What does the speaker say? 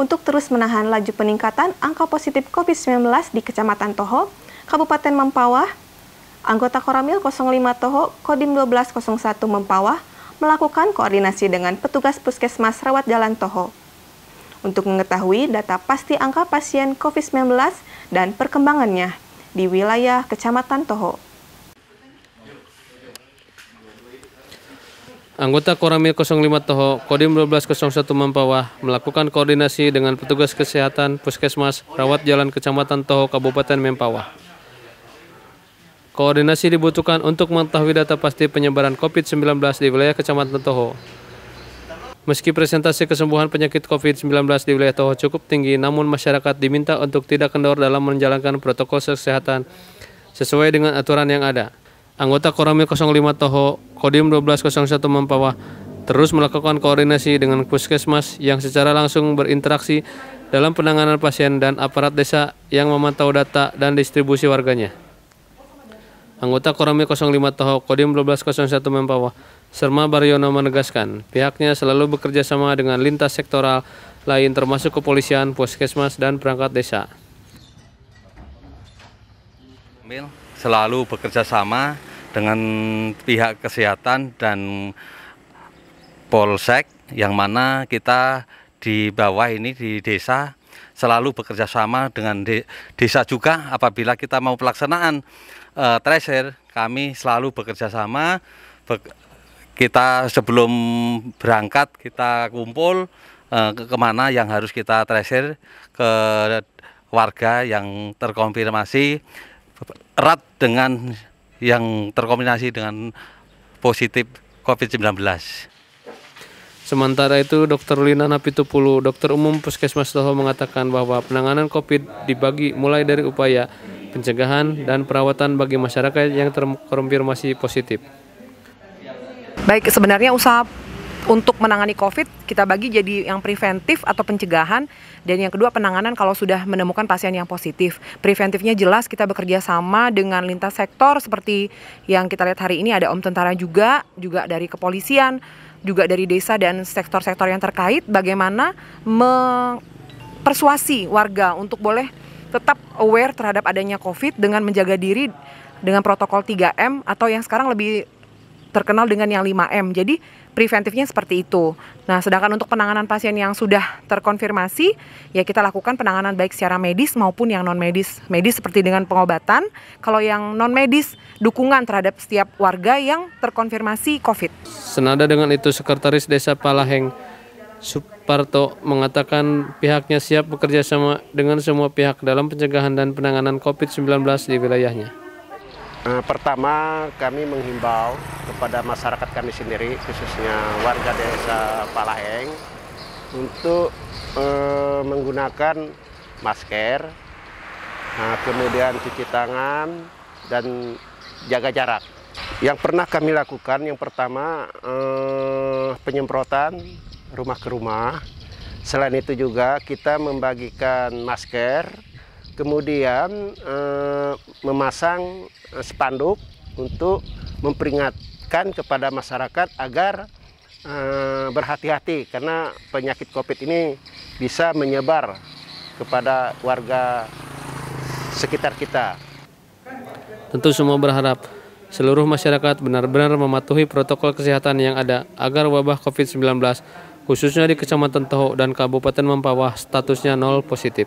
untuk terus menahan laju peningkatan angka positif COVID-19 di Kecamatan Toho, Kabupaten Mempawah, anggota Koramil 05 Toho Kodim 1201 Mempawah melakukan koordinasi dengan petugas Puskesmas Rawat Jalan Toho untuk mengetahui data pasti angka pasien COVID-19 dan perkembangannya di wilayah Kecamatan Toho. Anggota Koramil 05 Toho, Kodim 1201 Mempawah, melakukan koordinasi dengan petugas kesehatan Puskesmas Rawat Jalan Kecamatan Toho, Kabupaten Mempawah. Koordinasi dibutuhkan untuk mengetahui data pasti penyebaran COVID-19 di wilayah Kecamatan Toho. Meski presentasi kesembuhan penyakit COVID-19 di wilayah Toho cukup tinggi, namun masyarakat diminta untuk tidak kendor dalam menjalankan protokol kesehatan sesuai dengan aturan yang ada. Anggota Koramil 05 Toho Kodim 1201 Mempawah terus melakukan koordinasi dengan puskesmas yang secara langsung berinteraksi dalam penanganan pasien dan aparat desa yang memantau data dan distribusi warganya. Anggota Koramil 05 Toho Kodim 1201 Mempawah Serma Baryono menegaskan pihaknya selalu bekerja sama dengan lintas sektoral lain termasuk kepolisian, puskesmas, dan perangkat desa. Selalu bekerja sama dengan pihak kesehatan dan polsek yang mana kita di bawah ini di desa selalu bekerja sama dengan de desa juga apabila kita mau pelaksanaan e, eh, tracer kami selalu bekerja sama be kita sebelum berangkat kita kumpul e, ke kemana yang harus kita tracer ke warga yang terkonfirmasi erat dengan yang terkombinasi dengan positif COVID-19. Sementara itu, Dr. Lina Napitupulu, dokter umum Puskesmas Toho mengatakan bahwa penanganan COVID dibagi mulai dari upaya pencegahan dan perawatan bagi masyarakat yang terkonfirmasi positif. Baik, sebenarnya usaha untuk menangani COVID kita bagi jadi yang preventif atau pencegahan dan yang kedua penanganan kalau sudah menemukan pasien yang positif. Preventifnya jelas kita bekerja sama dengan lintas sektor seperti yang kita lihat hari ini ada Om Tentara juga, juga dari kepolisian, juga dari desa dan sektor-sektor yang terkait bagaimana mempersuasi warga untuk boleh tetap aware terhadap adanya COVID dengan menjaga diri dengan protokol 3M atau yang sekarang lebih terkenal dengan yang 5M. Jadi preventifnya seperti itu. Nah, sedangkan untuk penanganan pasien yang sudah terkonfirmasi, ya kita lakukan penanganan baik secara medis maupun yang non medis. Medis seperti dengan pengobatan, kalau yang non medis dukungan terhadap setiap warga yang terkonfirmasi COVID. Senada dengan itu Sekretaris Desa Palaheng Suparto mengatakan pihaknya siap bekerja sama dengan semua pihak dalam pencegahan dan penanganan COVID-19 di wilayahnya. Eh, pertama kami menghimbau kepada masyarakat kami sendiri, khususnya warga desa Palaeng, untuk eh, menggunakan masker, nah, kemudian cuci tangan, dan jaga jarak. Yang pernah kami lakukan, yang pertama eh, penyemprotan rumah ke rumah. Selain itu juga kita membagikan masker, kemudian eh, memasang spanduk untuk memperingatkan kepada masyarakat agar eh, berhati-hati karena penyakit COVID ini bisa menyebar kepada warga sekitar kita. Tentu semua berharap seluruh masyarakat benar-benar mematuhi protokol kesehatan yang ada agar wabah COVID-19 khususnya di Kecamatan Toho dan Kabupaten Mempawah statusnya nol positif.